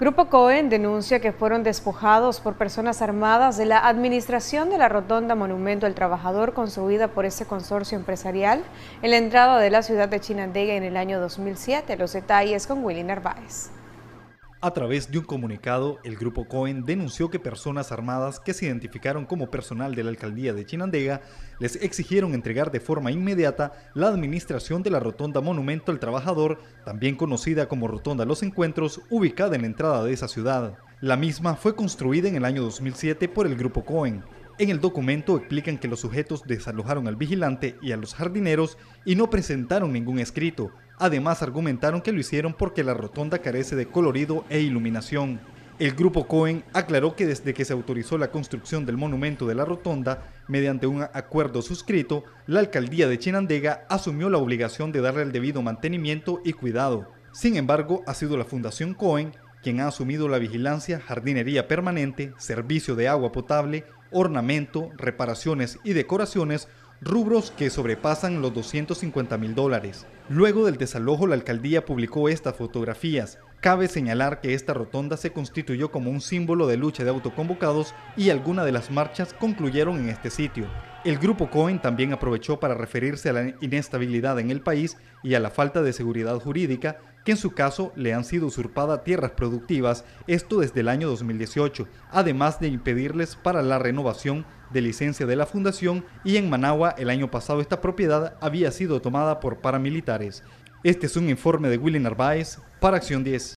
Grupo Cohen denuncia que fueron despojados por personas armadas de la administración de la rotonda Monumento al Trabajador construida por ese consorcio empresarial en la entrada de la ciudad de Chinandega en el año 2007. Los detalles con Willy Narváez. A través de un comunicado, el grupo Cohen denunció que personas armadas que se identificaron como personal de la alcaldía de Chinandega les exigieron entregar de forma inmediata la administración de la Rotonda Monumento al Trabajador, también conocida como Rotonda Los Encuentros, ubicada en la entrada de esa ciudad. La misma fue construida en el año 2007 por el grupo Cohen, en el documento explican que los sujetos desalojaron al vigilante y a los jardineros y no presentaron ningún escrito, Además argumentaron que lo hicieron porque la rotonda carece de colorido e iluminación. El grupo Cohen aclaró que desde que se autorizó la construcción del monumento de la rotonda, mediante un acuerdo suscrito, la alcaldía de Chinandega asumió la obligación de darle el debido mantenimiento y cuidado. Sin embargo, ha sido la Fundación Cohen quien ha asumido la vigilancia, jardinería permanente, servicio de agua potable, ornamento, reparaciones y decoraciones rubros que sobrepasan los 250 mil dólares. Luego del desalojo, la alcaldía publicó estas fotografías, Cabe señalar que esta rotonda se constituyó como un símbolo de lucha de autoconvocados y algunas de las marchas concluyeron en este sitio. El grupo Cohen también aprovechó para referirse a la inestabilidad en el país y a la falta de seguridad jurídica que en su caso le han sido usurpadas tierras productivas, esto desde el año 2018, además de impedirles para la renovación de licencia de la fundación y en Managua el año pasado esta propiedad había sido tomada por paramilitares. Este es un informe de Willy Narváez para Acción 10.